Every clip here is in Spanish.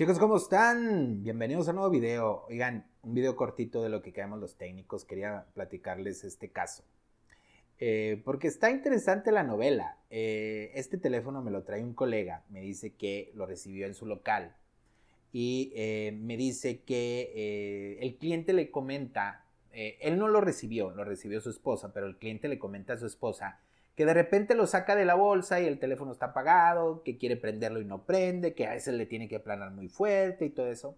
Chicos, ¿cómo están? Bienvenidos a un nuevo video. Oigan, un video cortito de lo que caemos los técnicos. Quería platicarles este caso. Eh, porque está interesante la novela. Eh, este teléfono me lo trae un colega. Me dice que lo recibió en su local. Y eh, me dice que el cliente le comenta, él no lo recibió, lo recibió su esposa, pero el cliente le comenta a su esposa que de repente lo saca de la bolsa y el teléfono está apagado, que quiere prenderlo y no prende, que a veces le tiene que planar muy fuerte y todo eso.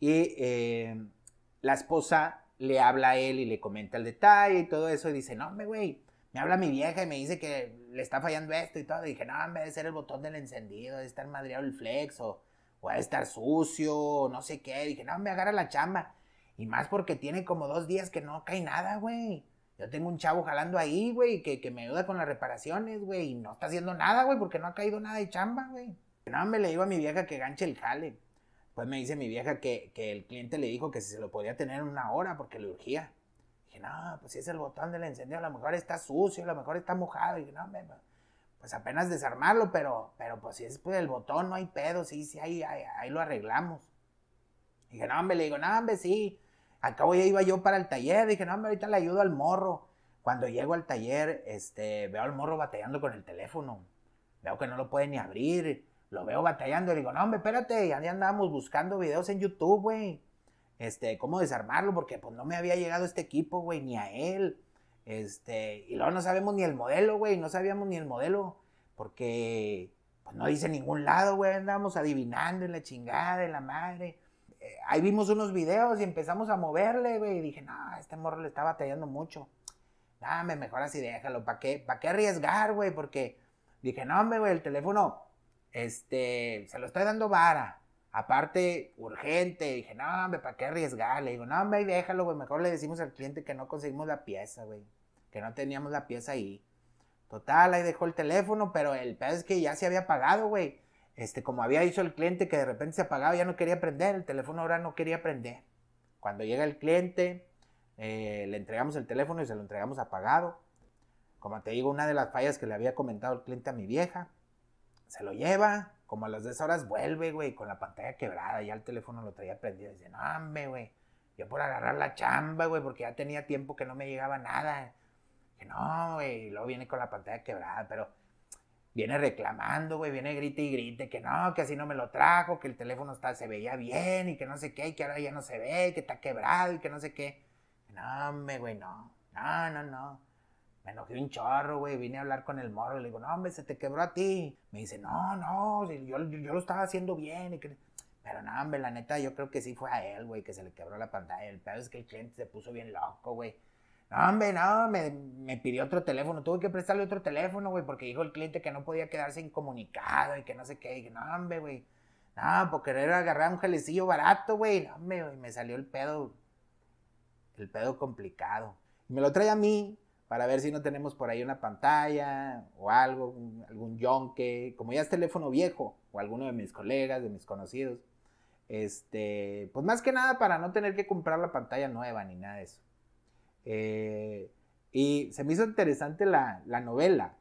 Y eh, la esposa le habla a él y le comenta el detalle y todo eso y dice, no, me güey, me habla mi vieja y me dice que le está fallando esto y todo. Y dije, no, me debe ser el botón del encendido, debe estar madreado el flex o, o estar sucio o no sé qué. dije, no, me agarra la chamba. Y más porque tiene como dos días que no cae nada, güey. Yo tengo un chavo jalando ahí, güey, que, me ayuda con las reparaciones, güey, y no está haciendo nada, güey, porque no ha caído nada de chamba, güey. No, me le digo a mi vieja que ganche el jale. Pues me dice mi vieja que, el cliente le dijo que si se lo podía tener en una hora porque le urgía. Dije, no, pues si es el botón del encendido, a lo mejor está sucio, a lo mejor está mojado. Dije, no, me, pues, pues apenas desarmarlo, pero, pero pues si es pues, el botón, no hay pedo, sí, sí, ahí, ahí, ahí lo arreglamos. Dije, no, hombre, le digo, no, hombre, sí, Acabo ya iba yo para el taller, dije, no, hombre, ahorita le ayudo al morro. Cuando llego al taller, este, veo al morro batallando con el teléfono. Veo que no lo puede ni abrir. Lo veo batallando. Le digo, no, hombre, espérate. Ya andábamos buscando videos en YouTube, güey. Este, cómo desarmarlo, porque pues no me había llegado este equipo, güey, ni a él. Este, y luego no sabemos ni el modelo, güey. No sabíamos ni el modelo. Porque, pues no dice ningún lado, güey. Andábamos adivinando en la chingada, en la madre ahí vimos unos videos y empezamos a moverle, güey. Y dije, no, este morro le estaba batallando mucho. Dame, mejor así déjalo. ¿Para qué, pa qué arriesgar, güey? Porque dije, no, hombre, güey, el teléfono, este, se lo estoy dando vara. Aparte, urgente. Dije, no, hombre, ¿para qué arriesgar? Le digo, no, hombre, déjalo, güey. Mejor le decimos al cliente que no conseguimos la pieza, güey. Que no teníamos la pieza ahí. Total, ahí dejó el teléfono, pero el pedo es que ya se había pagado, güey este, como había dicho el cliente que de repente se apagaba, ya no quería prender, el teléfono ahora no quería prender. Cuando llega el cliente, eh, le entregamos el teléfono y se lo entregamos apagado. Como te digo, una de las fallas que le había comentado el cliente a mi vieja, se lo lleva, como a las 10 horas vuelve, güey, con la pantalla quebrada, ya el teléfono lo traía prendido. Dice, no, hombre, güey, yo por agarrar la chamba, güey, porque ya tenía tiempo que no me llegaba nada. Que no, güey, y luego viene con la pantalla quebrada, pero viene reclamando, güey, viene grite y grite que no, que así no me lo trajo, que el teléfono está, se veía bien y que no sé qué, que ahora ya no se ve, que está quebrado y que no sé qué. No, hombre, güey, no, no, no, no. Me enojé un chorro, güey, vine a hablar con el morro, le digo, no, hombre, se te quebró a ti. Me dice, no, no, yo, lo estaba haciendo bien. Y que... Pero no, hombre, la neta, yo creo que sí fue a él, güey, que se le quebró la pantalla. El pedo es que el cliente se puso bien loco, güey no, hombre, no, me, pidió otro teléfono. Tuve que prestarle otro teléfono, güey, porque dijo el cliente que no podía quedarse incomunicado y que no sé qué. Y que, no, hombre, güey. No, por querer agarrar un jalecillo barato, güey. No, hombre, me salió el pedo. El pedo complicado. me lo trae a mí para ver si no tenemos por ahí una pantalla o algo, algún yonque, como ya es teléfono viejo, o alguno de mis colegas, de mis conocidos. Este, pues más que nada para no tener que comprar la pantalla nueva ni nada de eso. Eh, y se me hizo interesante la, la, novela,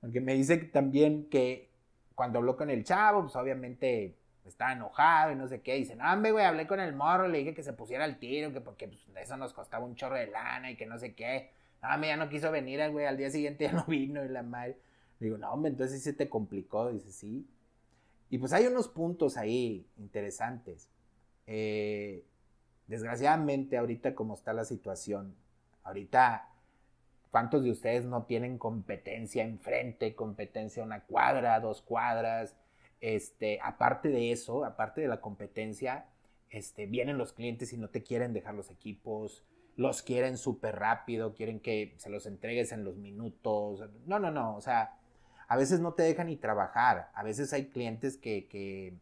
porque me dice también que cuando habló con el chavo, pues obviamente estaba enojado y no sé qué. Dice, no, hombre, güey, hablé con el morro, le dije que se pusiera al tiro, que porque pues, eso nos costaba un chorro de lana y que no sé qué. No, hombre, ya no quiso venir, eh, güey, al día siguiente ya no vino y la madre. Digo, no, hombre, entonces sí se te complicó. Dice, sí. Y pues hay unos puntos ahí interesantes. Eh, desgraciadamente, ahorita como está la situación, Ahorita, ¿cuántos de ustedes no tienen competencia enfrente, competencia una cuadra, dos cuadras? Este, aparte de eso, aparte de la competencia, este, vienen los clientes y no te quieren dejar los equipos, los quieren súper rápido, quieren que se los entregues en los minutos. No, no, no, o sea, a veces no te dejan ni trabajar, a veces hay clientes que, que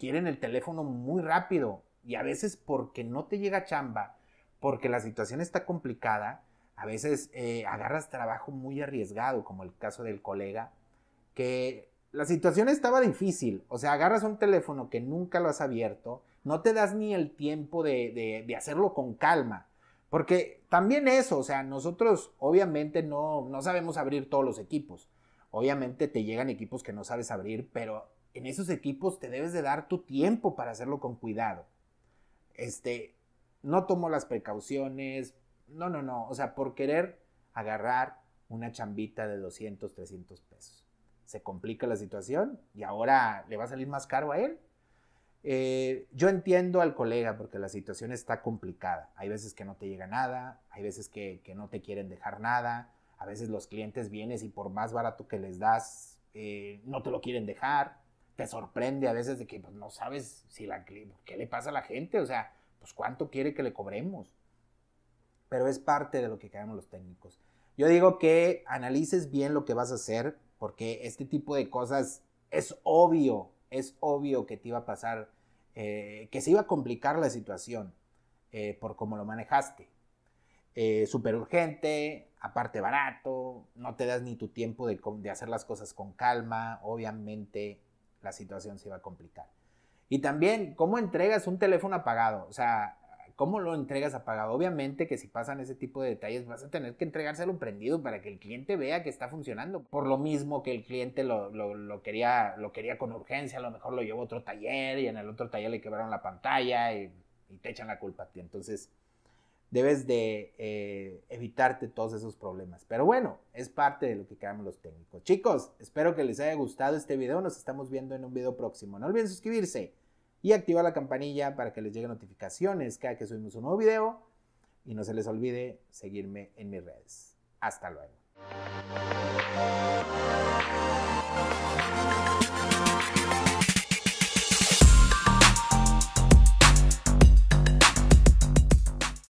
quieren el teléfono muy rápido y a veces porque no te llega chamba porque la situación está complicada. A veces eh, agarras trabajo muy arriesgado, como el caso del colega, que la situación estaba difícil. O sea, agarras un teléfono que nunca lo has abierto, no te das ni el tiempo de, hacerlo con calma. Porque también eso, o sea, nosotros obviamente no, no sabemos abrir todos los equipos. Obviamente te llegan equipos que no sabes abrir, pero en esos equipos te debes de dar tu tiempo para hacerlo con cuidado. Este, no tomó las precauciones, no, no, no, o sea, por querer agarrar una chambita de 200, 300 pesos. Se complica la situación y ahora le va a salir más caro a él. Eh, yo entiendo al colega porque la situación está complicada. Hay veces que no te llega nada, hay veces que, no te quieren dejar nada, a veces los clientes vienes y por más barato que les das, eh, no te lo quieren dejar. Te sorprende a veces de que pues, no sabes si la, qué le pasa a la gente, o sea, pues cuánto quiere que le cobremos. Pero es parte de lo que queremos los técnicos. Yo digo que analices bien lo que vas a hacer, porque este tipo de cosas es obvio, es obvio que te iba a pasar, eh, que se iba a complicar la situación eh, por cómo lo manejaste. Super eh, Súper urgente, aparte barato, no te das ni tu tiempo de, de hacer las cosas con calma, obviamente la situación se iba a complicar. Y también, ¿cómo entregas un teléfono apagado? O sea, ¿cómo lo entregas apagado? Obviamente que si pasan ese tipo de detalles vas a tener que entregárselo prendido para que el cliente vea que está funcionando. Por lo mismo que el cliente lo, lo, lo quería, lo quería con urgencia, a lo mejor lo llevó a otro taller y en el otro taller le quebraron la pantalla y te echan la culpa a ti. Entonces, debes de eh, evitarte todos esos problemas. Pero bueno, es parte de lo que quedamos los técnicos. Chicos, espero que les haya gustado este video. Nos estamos viendo en un video próximo. No olviden suscribirse y activar la campanilla para que les lleguen notificaciones cada que subimos un nuevo video. Y no se les olvide seguirme en mis redes. Hasta luego.